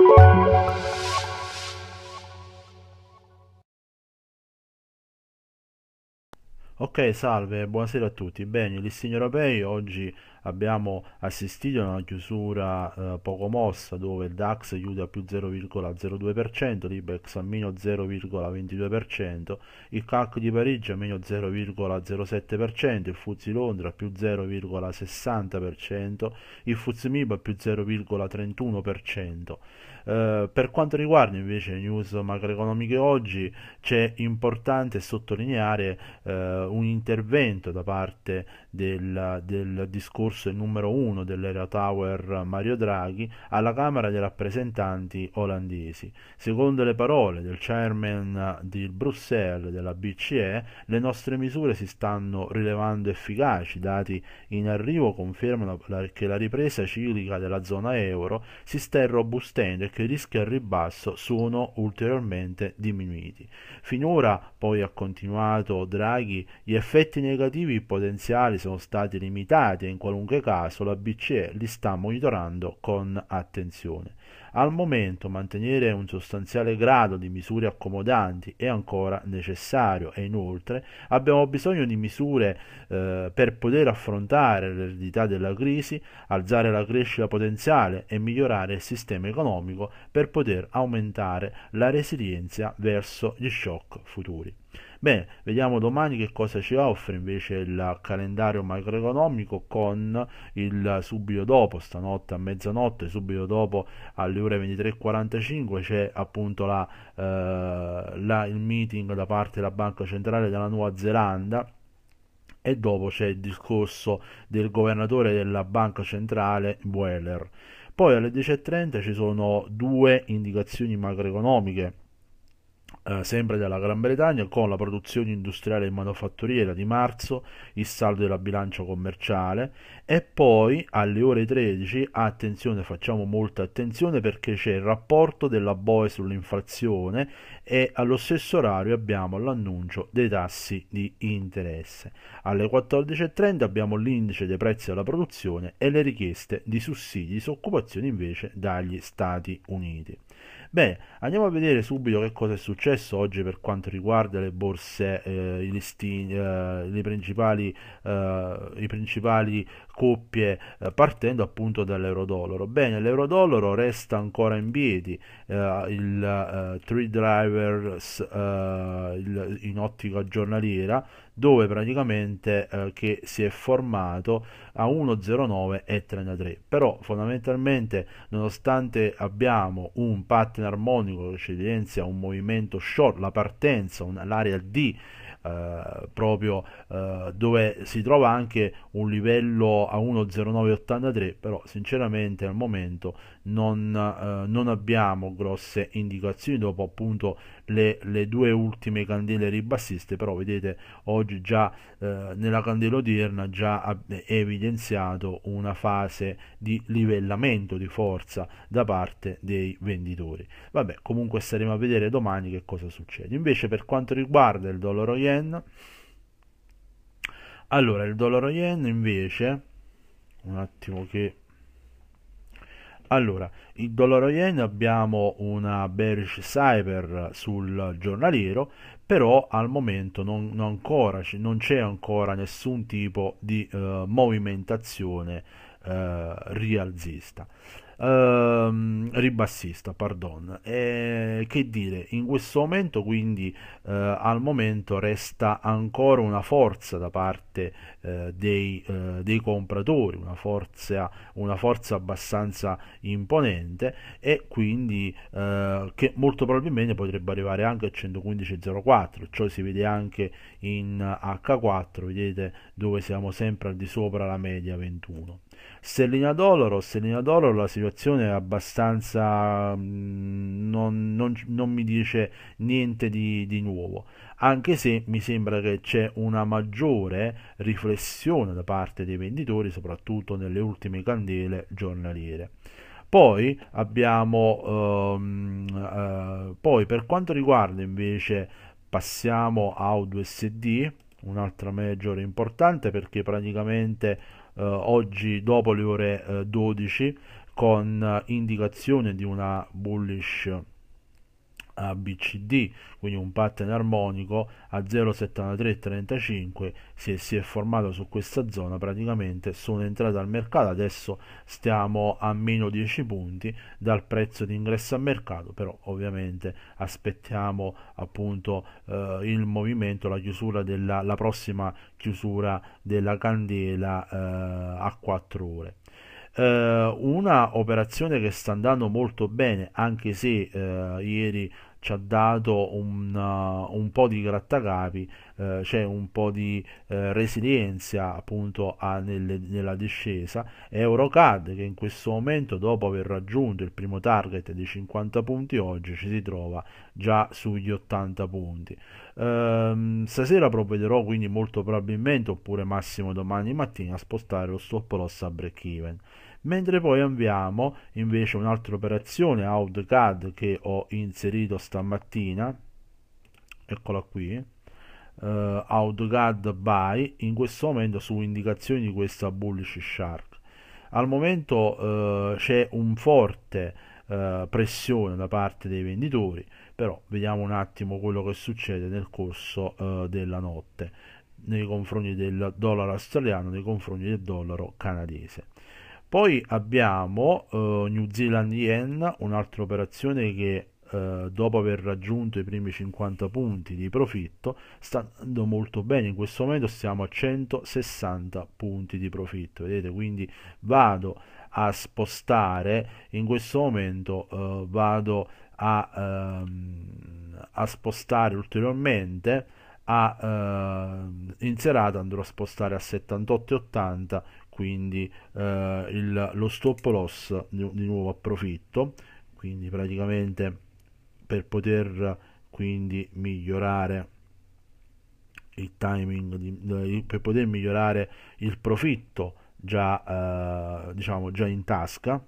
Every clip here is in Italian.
Música Ok, salve, buonasera a tutti. Bene, listini europei, oggi abbiamo assistito a una chiusura eh, poco mossa dove il DAX chiude a più 0,02%, l'IBEX a meno 0,22%, il CAC di Parigi a meno 0,07%, il FUZI Londra a più 0,60%, il FUZI MIB a più 0,31%. Eh, per quanto riguarda invece le news macroeconomiche oggi, c'è importante sottolineare eh, un intervento da parte del, del discorso numero uno dell'era Tower Mario Draghi alla Camera dei rappresentanti olandesi. Secondo le parole del chairman di Bruxelles della BCE, le nostre misure si stanno rilevando efficaci, dati in arrivo confermano che la ripresa ciclica della zona euro si sta irrobustendo e che i rischi al ribasso sono ulteriormente diminuiti. Finora, poi ha continuato Draghi, gli effetti negativi potenziali sono stati limitati e in qualunque caso la BCE li sta monitorando con attenzione. Al momento mantenere un sostanziale grado di misure accomodanti è ancora necessario e inoltre abbiamo bisogno di misure eh, per poter affrontare l'eredità della crisi, alzare la crescita potenziale e migliorare il sistema economico per poter aumentare la resilienza verso gli shock futuri. Bene, vediamo domani che cosa ci offre invece il calendario macroeconomico con il subito dopo, stanotte a mezzanotte, subito dopo alle ore 23.45 c'è appunto la, eh, la, il meeting da parte della Banca Centrale della Nuova Zelanda e dopo c'è il discorso del governatore della Banca Centrale Weller. Poi alle 10.30 ci sono due indicazioni macroeconomiche eh, sempre dalla Gran Bretagna, con la produzione industriale e manufatturiera di marzo, il saldo della bilancia commerciale e poi alle ore 13, attenzione, facciamo molta attenzione perché c'è il rapporto della BOE sull'inflazione e allo stesso orario abbiamo l'annuncio dei tassi di interesse. Alle 14.30 abbiamo l'indice dei prezzi alla produzione e le richieste di sussidi, di disoccupazione invece dagli Stati Uniti. Bene, andiamo a vedere subito che cosa è successo oggi per quanto riguarda le borse, eh, i listini, eh, le principali, eh, i principali coppie, eh, partendo appunto dall'euro-dollaro. Bene, l'euro-dollaro resta ancora in piedi, eh, il uh, Three Drivers il, in ottica giornaliera dove praticamente eh, che si è formato a 1,09 e 33 però fondamentalmente nonostante abbiamo un pattern armonico che ci evidenzia un movimento short la partenza un, l'area D eh, proprio eh, dove si trova anche un livello a 1.0983 però sinceramente al momento non, eh, non abbiamo grosse indicazioni dopo appunto le, le, due ultime candele ribassiste però vedete oggi già eh, nella candela odierna già è evidenziato una fase di livellamento di forza da parte dei venditori vabbè comunque staremo a vedere domani che cosa succede invece per quanto riguarda il dollaro yen yen. Allora, il dollaro yen invece, un attimo che... Allora, il dollaro yen abbiamo una bearish cyber sul giornaliero, però al momento non, non, ancora, non c'è ancora nessun tipo di eh, movimentazione eh, rialzista ehm, ribassista, pardon. E, che dire, in questo momento quindi eh, al momento resta ancora una forza da parte eh, dei, eh, dei, compratori, una forza, una forza abbastanza imponente e quindi eh, che molto probabilmente potrebbe arrivare anche a 115.04, ciò si vede anche in H4, vedete dove siamo sempre al di sopra la media 21. Selina Doloro, Selina Doloro la situazione è abbastanza mm, non, non, non mi dice niente di, di, nuovo anche se mi sembra che c'è una maggiore riflessione da parte dei venditori soprattutto nelle ultime candele giornaliere poi abbiamo ehm, eh, poi per quanto riguarda invece passiamo a u un'altra major importante perché praticamente eh, oggi dopo le ore 12 eh, con eh, indicazione di una bullish ABCD, quindi un pattern armonico a 0,7335 si, si è formato su questa zona praticamente sono entrato al mercato, adesso stiamo a meno 10 punti dal prezzo di ingresso al mercato, però ovviamente aspettiamo appunto eh, il movimento, la chiusura della la prossima chiusura della candela eh, a 4 ore eh, una operazione che sta andando molto bene, anche se eh, ieri ci ha dato un, uh, un po' di grattacapi, eh, c'è un po' di eh, resilienza appunto a, nelle, nella discesa. Eurocard che in questo momento dopo aver raggiunto il primo target di 50 punti oggi ci si trova già sugli 80 punti. Ehm, stasera provvederò quindi molto probabilmente oppure massimo domani mattina a spostare lo stop loss a break even mentre poi abbiamo invece un'altra operazione AutoCAD che ho inserito stamattina eccola qui Uh, AutoCAD by in questo momento su indicazioni di questa bullish shark al momento uh, c'è un forte uh, pressione da parte dei venditori però vediamo un attimo quello che succede nel corso della notte nei confronti del dollaro australiano nei confronti del dollaro canadese poi abbiamo eh, New Zealand Yen, un'altra operazione che eh, dopo aver raggiunto i primi 50 punti di profitto sta andando molto bene, in questo momento siamo a 160 punti di profitto, vedete quindi vado a spostare, in questo momento eh, vado a, ehm, a, spostare ulteriormente a, eh, in serata andrò a spostare a 78,80 quindi eh, il, lo stop loss di, di nuovo approfitto quindi praticamente per poter quindi migliorare il timing di, per poter migliorare il profitto già eh, diciamo già in tasca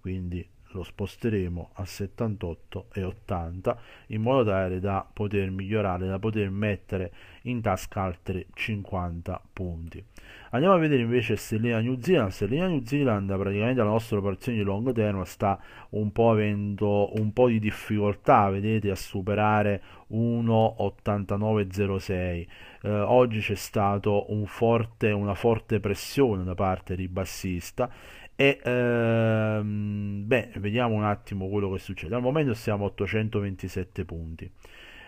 quindi lo sposteremo a 78 e 80 in modo tale da poter migliorare, da poter mettere in tasca altri 50 punti. Andiamo a vedere invece Stellina New Zealand. Stellina New Zealand praticamente la nostra operazione di long term sta un po' avendo un po' di difficoltà, vedete, a superare 1,8906. Eh, oggi c'è stato un forte, una forte pressione da parte di bassista e ehm, beh, vediamo un attimo quello che succede. Al momento siamo a 827 punti.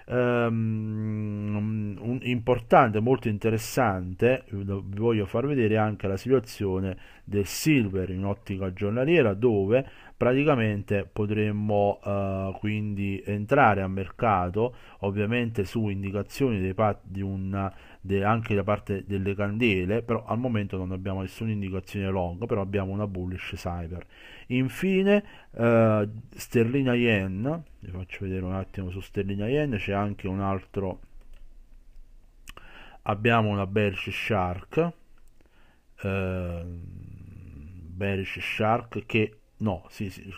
Um, importante, molto interessante, vi voglio far vedere anche la situazione del silver in ottica giornaliera dove praticamente potremmo uh, quindi entrare a mercato ovviamente su indicazioni dei pat- di un de, anche da parte delle candele, però al momento non abbiamo nessuna indicazione long, però abbiamo una bullish cyber. Infine eh, sterlina yen, vi faccio vedere un attimo su sterlina yen, c'è anche un altro, abbiamo una bearish shark, eh, bearish shark che, no, sì, sì,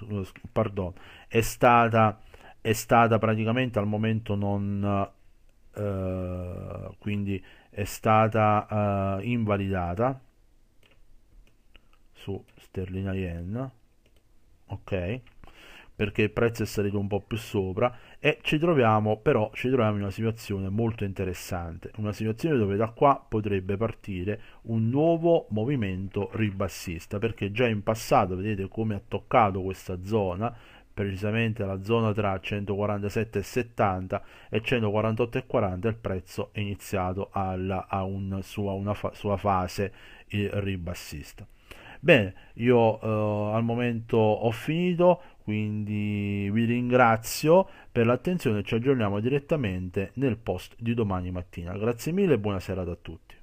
pardon, è stata, è stata praticamente al momento non eh, quindi è stata eh, invalidata su sterlina yen ok perché il prezzo è salito un po' più sopra e ci troviamo però ci troviamo in una situazione molto interessante una situazione dove da qua potrebbe partire un nuovo movimento ribassista perché già in passato vedete come ha toccato questa zona precisamente la zona tra 147,70 e 148,40 il prezzo è iniziato alla, a un, sua, una fa, sua fase eh, ribassista. Bene, io eh, al momento ho finito, quindi vi ringrazio per l'attenzione ci aggiorniamo direttamente nel post di domani mattina. Grazie mille e buona serata a tutti.